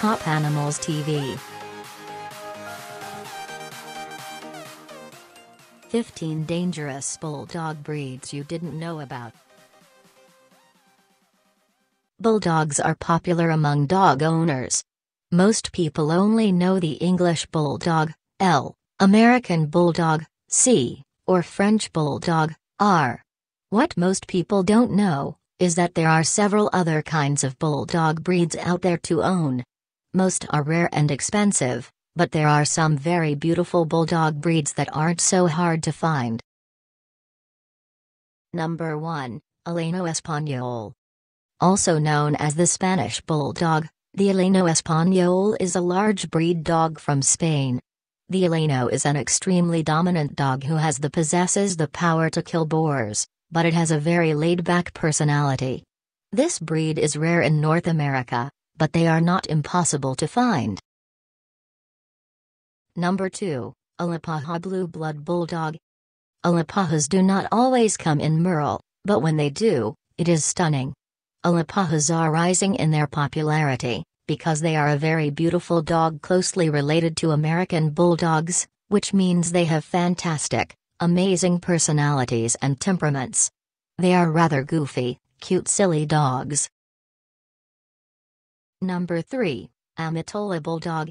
Top Animals TV. 15 Dangerous Bulldog Breeds You Didn't Know About. Bulldogs are popular among dog owners. Most people only know the English Bulldog, L, American Bulldog, C, or French Bulldog, R. What most people don't know is that there are several other kinds of bulldog breeds out there to own. Most are rare and expensive, but there are some very beautiful bulldog breeds that aren't so hard to find. Number 1, Eleno Espanol. Also known as the Spanish Bulldog, the Eleno Espanol is a large breed dog from Spain. The Eleno is an extremely dominant dog who has the possesses the power to kill boars, but it has a very laid-back personality. This breed is rare in North America, but they are not impossible to find. Number 2, Alapaha Blue Blood Bulldog. Alapahas do not always come in merle, but when they do, it is stunning. Alapahas are rising in their popularity because they are a very beautiful dog closely related to American Bulldogs, which means they have fantastic, amazing personalities and temperaments. They are rather goofy, cute silly dogs, Number 3. Amatola Bulldog.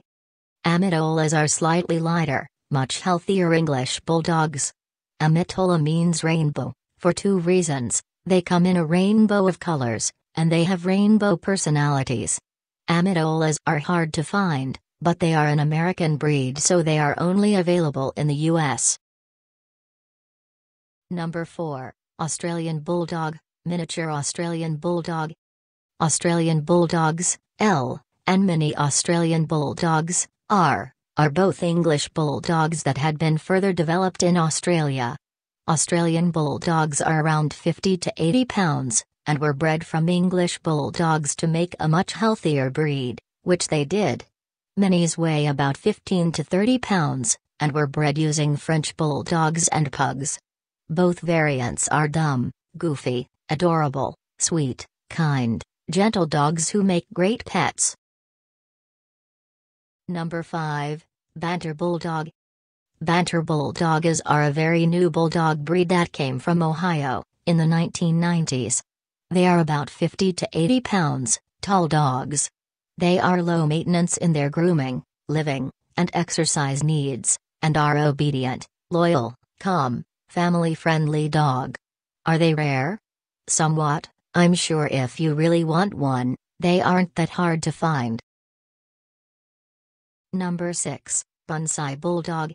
Amatolas are slightly lighter, much healthier English bulldogs. Amatola means rainbow, for two reasons they come in a rainbow of colors, and they have rainbow personalities. Amatolas are hard to find, but they are an American breed so they are only available in the US. Number 4. Australian Bulldog, Miniature Australian Bulldog. Australian Bulldogs, L, and many Australian Bulldogs, R, are both English Bulldogs that had been further developed in Australia. Australian Bulldogs are around 50 to 80 pounds, and were bred from English Bulldogs to make a much healthier breed, which they did. Minis weigh about 15 to 30 pounds, and were bred using French Bulldogs and Pugs. Both variants are dumb, goofy, adorable, sweet, kind, Gentle dogs who make great pets. Number 5. Banter Bulldog. Banter Bulldogs are a very new bulldog breed that came from Ohio in the 1990s. They are about 50 to 80 pounds, tall dogs. They are low maintenance in their grooming, living, and exercise needs, and are obedient, loyal, calm, family friendly dog. Are they rare? Somewhat. I'm sure if you really want one, they aren't that hard to find. Number 6. Bonsai Bulldog.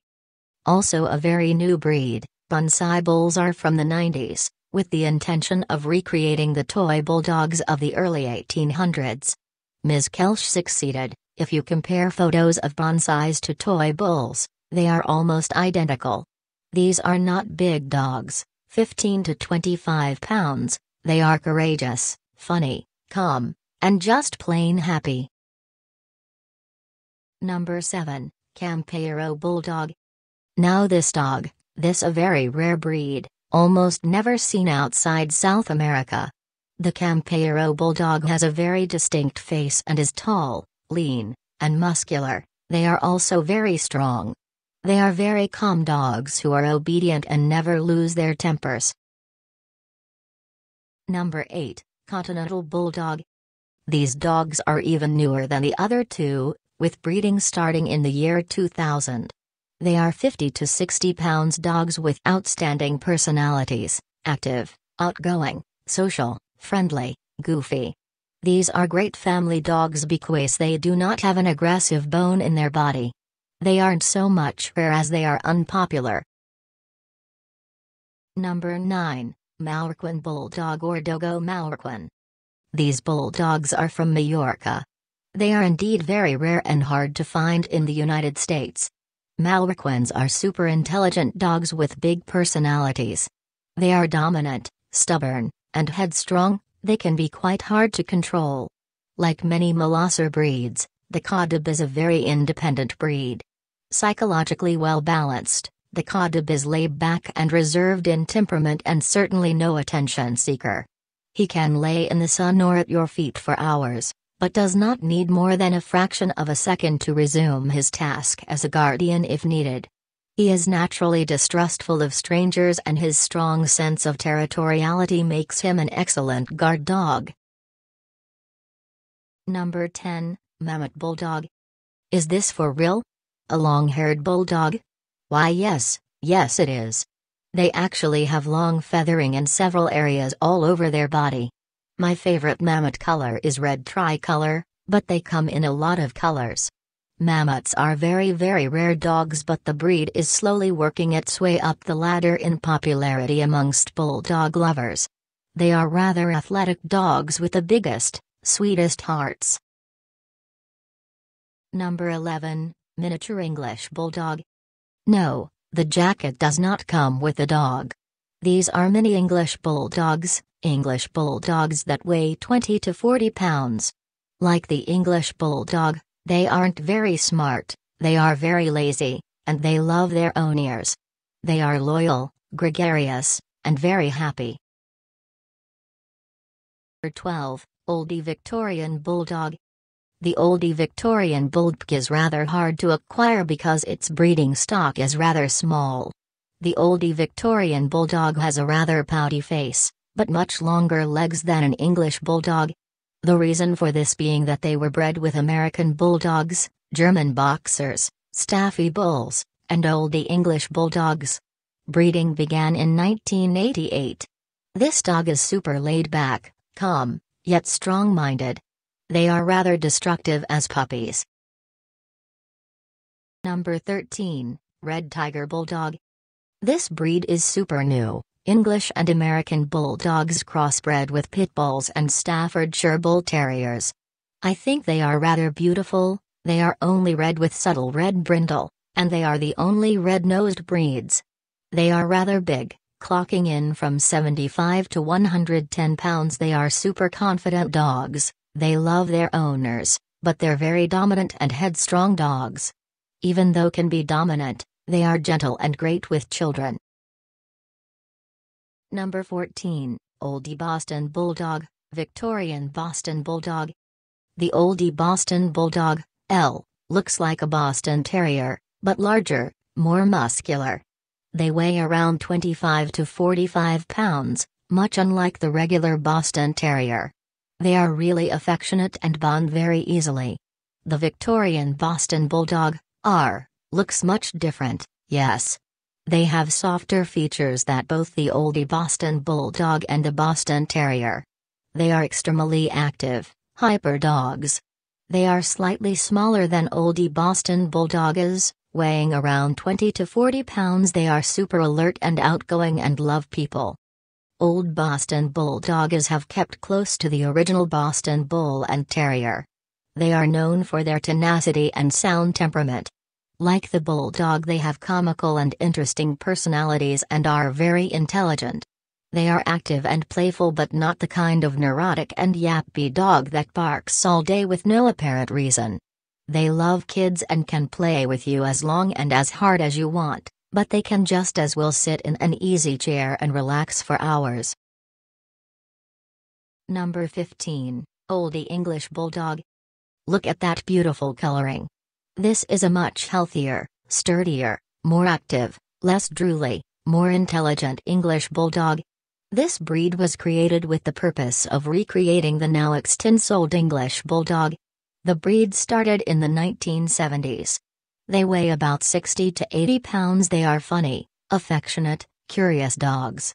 Also a very new breed, bonsai bulls are from the 90s, with the intention of recreating the toy bulldogs of the early 1800s. Ms. Kelsch succeeded. If you compare photos of bonsais to toy bulls, they are almost identical. These are not big dogs, 15 to 25 pounds, they are courageous, funny, calm, and just plain happy. Number 7. Campeiro Bulldog. Now, this dog, this a very rare breed, almost never seen outside South America. The Campeiro Bulldog has a very distinct face and is tall, lean, and muscular. They are also very strong. They are very calm dogs who are obedient and never lose their tempers. Number 8, Continental Bulldog. These dogs are even newer than the other two, with breeding starting in the year 2000. They are 50 to 60 pounds dogs with outstanding personalities, active, outgoing, social, friendly, goofy. These are great family dogs because they do not have an aggressive bone in their body. They aren't so much rare as they are unpopular. Number 9 Mallorquin Bulldog or Dogo Mallorquin. These bulldogs are from Mallorca. They are indeed very rare and hard to find in the United States. Mallorquins are super intelligent dogs with big personalities. They are dominant, stubborn, and headstrong, they can be quite hard to control. Like many Molosser breeds, the Kaadib is a very independent breed. Psychologically well balanced, the Khadib is laid back and reserved in temperament and certainly no attention seeker. He can lay in the sun or at your feet for hours, but does not need more than a fraction of a second to resume his task as a guardian if needed. He is naturally distrustful of strangers, and his strong sense of territoriality makes him an excellent guard dog. Number 10 Mammoth Bulldog. Is this for real? A long haired bulldog, why yes, yes it is. They actually have long feathering in several areas all over their body. My favorite mammoth color is red tricolor, but they come in a lot of colors. Mammoths are very very rare dogs but the breed is slowly working its way up the ladder in popularity amongst bulldog lovers. They are rather athletic dogs with the biggest, sweetest hearts. Number 11, Miniature English Bulldog no, the jacket does not come with the dog. These are mini English Bulldogs, English Bulldogs that weigh 20 to 40 pounds. Like the English Bulldog, they aren't very smart, they are very lazy, and they love their own ears. They are loyal, gregarious, and very happy. 12. Oldie Victorian Bulldog the oldie Victorian Bulldog is rather hard to acquire because its breeding stock is rather small. The oldie Victorian bulldog has a rather pouty face, but much longer legs than an English bulldog. The reason for this being that they were bred with American bulldogs, German boxers, Staffy bulls, and oldie English bulldogs. Breeding began in 1988. This dog is super laid back, calm, yet strong minded, they are rather destructive as puppies. Number 13, Red Tiger Bulldog. This breed is super new. English and American Bulldogs crossbred with Pit Bulls and Staffordshire Bull Terriers. I think they are rather beautiful, they are only red with subtle red brindle, and they are the only red-nosed breeds. They are rather big, clocking in from 75 to 110 pounds. They are super confident dogs, they love their owners, but they're very dominant and headstrong dogs. Even though can be dominant, they are gentle and great with children. Number 14, Oldie Boston Bulldog, Victorian Boston Bulldog. The Oldie Boston Bulldog, L, looks like a Boston Terrier, but larger, more muscular. They weigh around 25 to 45 pounds, much unlike the regular Boston Terrier. They are really affectionate and bond very easily. The Victorian Boston Bulldog, R, looks much different, yes. They have softer features than both the oldie Boston Bulldog and the Boston Terrier. They are extremely active, hyper dogs. They are slightly smaller than oldie Boston Bulldogs, weighing around 20 to 40 pounds. They are super alert and outgoing and love people. Old Boston Bulldogs have kept close to the original Boston Bull and Terrier. They are known for their tenacity and sound temperament. Like the Bulldog, they have comical and interesting personalities and are very intelligent. They are active and playful, but not the kind of neurotic and yappy dog that barks all day with no apparent reason. They love kids and can play with you as long and as hard as you want but they can just as well sit in an easy chair and relax for hours. Number 15, Oldie English Bulldog. Look at that beautiful coloring. This is a much healthier, sturdier, more active, less drooly, more intelligent English Bulldog. This breed was created with the purpose of recreating the now extinct old English Bulldog. The breed started in the 1970s, they weigh about 60 to 80 pounds. They are funny, affectionate, curious dogs.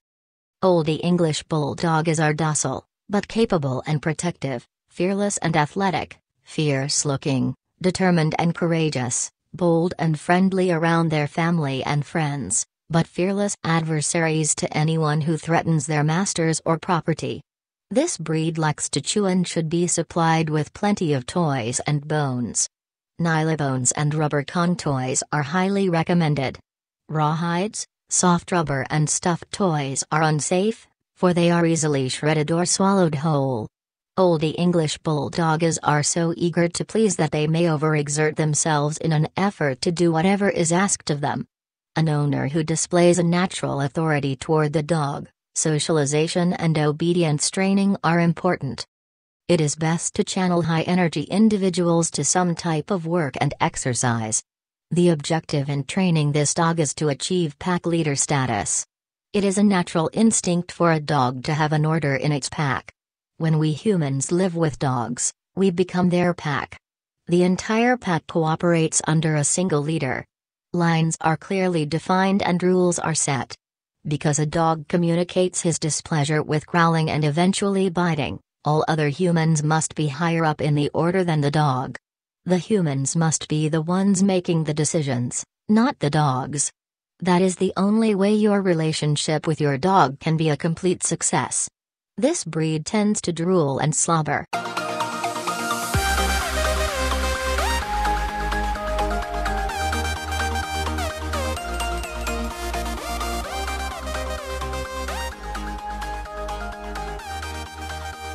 Oldie English Bulldog is our docile, but capable and protective, fearless and athletic, fierce looking, determined and courageous, bold and friendly around their family and friends, but fearless adversaries to anyone who threatens their masters or property. This breed likes to chew and should be supplied with plenty of toys and bones. Nylabones and rubber con toys are highly recommended. Rawhides, soft rubber and stuffed toys are unsafe, for they are easily shredded or swallowed whole. Oldie English bulldogs are so eager to please that they may overexert themselves in an effort to do whatever is asked of them. An owner who displays a natural authority toward the dog, socialization and obedience training are important it is best to channel high energy individuals to some type of work and exercise. The objective in training this dog is to achieve pack leader status. It is a natural instinct for a dog to have an order in its pack. When we humans live with dogs, we become their pack. The entire pack cooperates under a single leader. Lines are clearly defined and rules are set. Because a dog communicates his displeasure with growling and eventually biting, all other humans must be higher up in the order than the dog. The humans must be the ones making the decisions, not the dogs. That is the only way your relationship with your dog can be a complete success. This breed tends to drool and slobber.